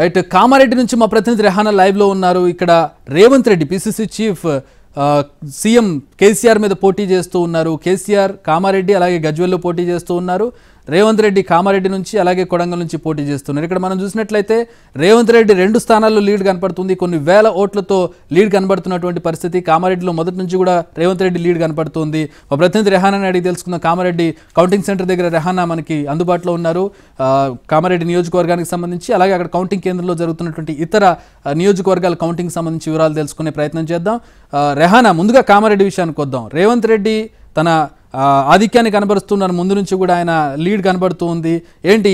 right Kamareddy నుంచి మా ప్రతినిధి రెహానా లైవ్లో ఉన్నారు ఇక్కడ Revanth Reddy PCC chief CM KCR మీద పోటీ చేస్తూ ఉన్నారు కేసీఆర్ కామారెడ్డి అలాగే గజ్వెల్లో పోటీ చేస్తూ ఉన్నారు రేవంత్ రెడ్డి కామారెడ్డి నుంచి అలాగే కొడంగల్ నుంచి పోటీ చేస్తున్నారు ఇక్కడ మనం చూసినట్లయితే రేవంత్ రెడ్డి రెండు స్థానాల్లో లీడ్ కనపడుతుంది కొన్ని వేల ఓట్లతో లీడ్ కనబడుతున్నటువంటి పరిస్థితి కామారెడ్డిలో మొదటి నుంచి కూడా రేవంత్ రెడ్డి లీడ్ కనపడుతుంది మా ప్రతినిధి రెహానాని అడిగి తెలుసుకున్న కామారెడ్డి కౌంటింగ్ సెంటర్ దగ్గర రెహానా మనకి అందుబాటులో ఉన్నారు కామారెడ్డి నియోజకవర్గానికి సంబంధించి అలాగే అక్కడ కౌంటింగ్ కేంద్రంలో జరుగుతున్నటువంటి ఇతర నియోజకవర్గాల కౌంటింగ్ సంబంధించి వివరాలు తెలుసుకునే ప్రయత్నం చేద్దాం రెహానా ముందుగా కామారెడ్డి విషయానికి వద్దాం రేవంత్ రెడ్డి తన ఆధిక్యాన్ని కనబరుస్తున్నారు ముందు నుంచి కూడా ఆయన లీడ్ కనబడుతూ ఉంది ఏంటి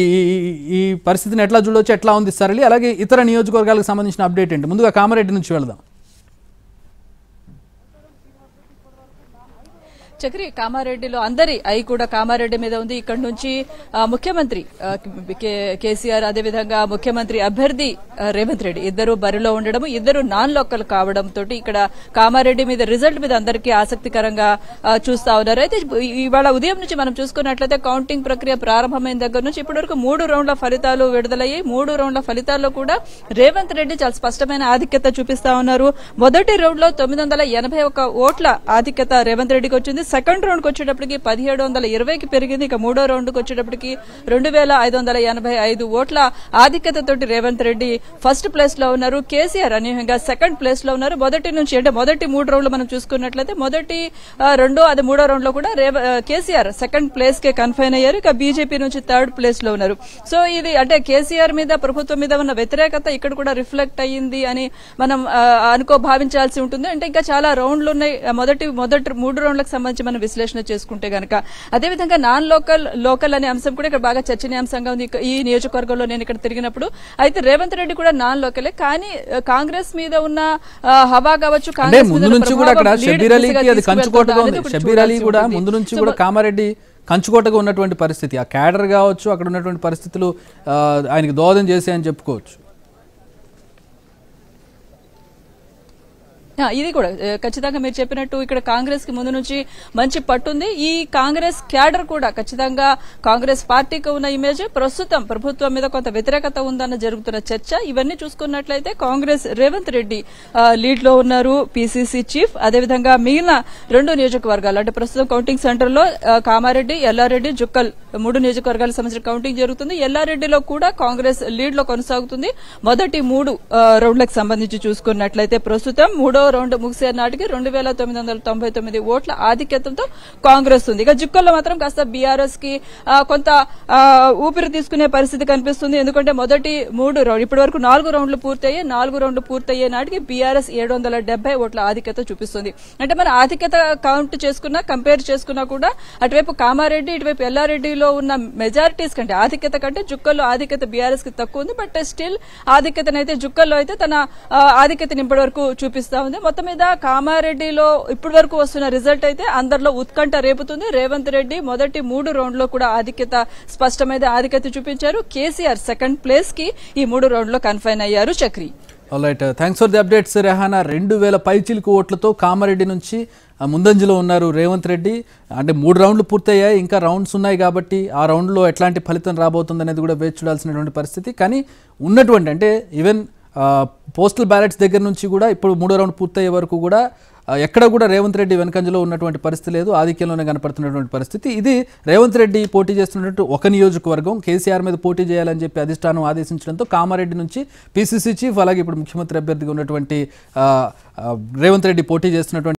ఈ పరిస్థితిని ఎట్లా చూడవచ్చు ఎట్లా ఉంది సరళి అలాగే ఇతర నియోజకవర్గాలకు సంబంధించిన అప్డేట్ ఏంటి ముందుగా కామారెడ్డి నుంచి వెళదాం చక్రి కామారెడ్డిలో అందరి అయి కూడా కామారెడ్డి మీద ఉంది ఇక్కడ నుంచి ముఖ్యమంత్రి కేసీఆర్ అదేవిధంగా ముఖ్యమంత్రి అభ్యర్థి రేవంత్ రెడ్డి ఇద్దరు బరిలో ఉండడం ఇద్దరు నాన్ లోకల్ కావడంతో ఇక్కడ కామారెడ్డి మీద రిజల్ట్ మీద అందరికీ ఆసక్తికరంగా చూస్తా ఉన్నారు అయితే ఇవాళ ఉదయం నుంచి మనం చూసుకున్నట్లయితే కౌంటింగ్ ప్రక్రియ ప్రారంభమైన దగ్గర నుంచి ఇప్పటి వరకు మూడు రౌండ్ల ఫలితాలు విడుదలయ్యి మూడు రౌండ్ల ఫలితాల్లో కూడా రేవంత్ రెడ్డి చాలా స్పష్టమైన ఆధిక్యత చూపిస్తా ఉన్నారు మొదటి రౌండ్ లో తొమ్మిది వందల ఎనభై ఒక ఓట్ల ఆధిక్యత రేవంత్ రెడ్డికి వచ్చింది సెకండ్ రౌండ్కి వచ్చేటప్పటికి పదిహేడు వందల ఇరవైకి పెరిగింది ఇక మూడో రౌండ్కి వచ్చేటప్పటికి రెండు వేల ఐదు వందల ఎనభై ఐదు ఓట్ల ఆధిక్యతతోటి రేవంత్ రెడ్డి ఫస్ట్ ప్లేస్ లో ఉన్నారు కేసీఆర్ అనూహ్యంగా సెకండ్ ప్లేస్ లో ఉన్నారు మొదటి నుంచి అంటే మొదటి మూడు రౌండ్లు మనం చూసుకున్నట్లయితే మొదటి రెండో అది మూడో రౌండ్ లో కూడా కేసీఆర్ సెకండ్ ప్లేస్ కే కన్ఫైన్ అయ్యారు ఇక బీజేపీ నుంచి థర్డ్ ప్లేస్ లో ఉన్నారు సో ఇది అంటే కేసీఆర్ మీద ప్రభుత్వం మీద ఉన్న వ్యతిరేకత ఇక్కడ కూడా రిఫ్లెక్ట్ అయ్యింది అని మనం అనుకో భావించాల్సి ఉంటుంది అంటే ఇంకా చాలా రౌండ్లు ఉన్నాయి మొదటి మొదటి మూడు రౌండ్లకు సంబంధించి గురించి మనం విశ్లేషణ చేసుకుంటే గనక అదేవిధంగా నాన్ లోకల్ లోకల్ అనే అంశం కూడా ఇక్కడ బాగా చర్చనీయాంశంగా ఉంది ఈ నియోజకవర్గంలో నేను ఇక్కడ తిరిగినప్పుడు అయితే రేవంత్ రెడ్డి కూడా నాన్ లోకలే కానీ కాంగ్రెస్ మీద ఉన్న హవా కావచ్చు ముందు నుంచి కూడా షబీర్ అలీ కూడా ముందు నుంచి కూడా కామారెడ్డి కంచుకోటగా ఉన్నటువంటి పరిస్థితి ఆ కేడర్ కావచ్చు అక్కడ ఉన్నటువంటి పరిస్థితులు ఆయనకు దోహదం అని చెప్పుకోవచ్చు ఇది కూడా ఖచ్చితంగా మీరు చెప్పినట్టు ఇక్కడ కాంగ్రెస్ కి ముందు నుంచి మంచి పట్టుంది ఈ కాంగ్రెస్ క్యాడర్ కూడా ఖచ్చితంగా కాంగ్రెస్ పార్టీకి ఉన్న ఇమేజ్ ప్రస్తుతం ప్రభుత్వం మీద కొంత వ్యతిరేకత ఉందన్న జరుగుతున్న చర్చ ఇవన్నీ చూసుకున్నట్లయితే కాంగ్రెస్ రేవంత్ రెడ్డి లీడ్ లో ఉన్నారు పీసీసీ చీఫ్ అదేవిధంగా మిగిలిన రెండు నియోజకవర్గాలు అంటే ప్రస్తుతం కౌంటింగ్ సెంటర్ లో కామారెడ్డి ఎల్లారెడ్డి జుక్కల్ మూడు నియోజకవర్గాల సంబంధించిన కౌంటింగ్ జరుగుతుంది ఎల్లారెడ్డిలో కూడా కాంగ్రెస్ లీడ్ లో కొనసాగుతుంది మొదటి మూడు రౌండ్లకు సంబంధించి చూసుకున్నట్లయితే ప్రస్తుతం మూడో రౌండ్ ముగిసే నాటికి రెండు వేల తొమ్మిది వందల తొంభై తొమ్మిది ఓట్ల ఆధిక్యతంతో కాంగ్రెస్ ఉంది ఇక జుక్కల్లో మాత్రం కాస్త బీఆర్ఎస్ కి కొంత ఊపిరి తీసుకునే పరిస్థితి కనిపిస్తుంది ఎందుకంటే మొదటి మూడు రౌండ్ ఇప్పటి వరకు నాలుగు రౌండ్లు పూర్తయ్యే నాలుగు రౌండ్లు పూర్తయ్యే నాటికి బీఆర్ఎస్ ఏడు వందల డెబ్బై ఓట్ల ఆధిక్యత చూపిస్తుంది అంటే మన ఆధిక్యత కౌంట్ చేసుకున్నా కంపేర్ చేసుకున్నా కూడా అటువైపు కామారెడ్డి ఇటువైపు ఎల్లారెడ్డిలో ఉన్న మెజారిటీస్ కంటే ఆధిక్యత కంటే జుక్కల్లో ఆధిక్యత బీఆర్ఎస్ కి తక్కువ ఉంది బట్ స్టిల్ ఆధిక్యతనైతే జుక్కల్లో అయితే తన ఆధిక్యత ఇప్పటి వరకు చూపిస్తా ఉంది ఉంది మొత్తం మీద కామారెడ్డిలో ఇప్పటి వరకు వస్తున్న రిజల్ట్ అయితే అందరిలో ఉత్కంఠ రేపుతుంది రేవంత్ రెడ్డి మొదటి మూడు రౌండ్లో కూడా ఆధిక్యత స్పష్టమైన ఆధిక్యత చూపించారు కేసీఆర్ సెకండ్ ప్లేస్ కి ఈ మూడు రౌండ్లో కన్ఫైన్ అయ్యారు Chakri right thanks for the updates Rehana రెండు వేల పైచిలుకు ఓట్లతో కామారెడ్డి నుంచి ముందంజలో ఉన్నారు రేవంత్ రెడ్డి అంటే మూడు రౌండ్లు పూర్తయ్యాయి ఇంకా రౌండ్స్ ఉన్నాయి కాబట్టి ఆ రౌండ్లో ఎట్లాంటి ఫలితం రాబోతుంది అనేది కూడా వేచి చూడాల్సినటువంటి పరిస్థితి కానీ ఉన్నటువంటి అంటే ఈవెన్ పోస్టల్ బ్యాలెట్స్ దగ్గర నుంచి కూడా ఇప్పుడు మూడో రౌండ్ పూర్తయ్యే వరకు కూడా ఎక్కడ కూడా రేవంత్ రెడ్డి వెనకంజలో ఉన్నటువంటి పరిస్థితి లేదు ఆధిక్యంలోనే కనపడుతున్నటువంటి పరిస్థితి ఇది రేవంత్ రెడ్డి పోటీ చేస్తున్నట్టు ఒక నియోజకవర్గం కేసీఆర్ మీద పోటీ చేయాలని చెప్పి అధిష్టానం ఆదేశించడంతో కామారెడ్డి నుంచి పీసీసీ చీఫ్ అలాగే ఇప్పుడు ముఖ్యమంత్రి అభ్యర్థిగా ఉన్నటువంటి రేవంత్ రెడ్డి పోటీ చేస్తున్నటువంటి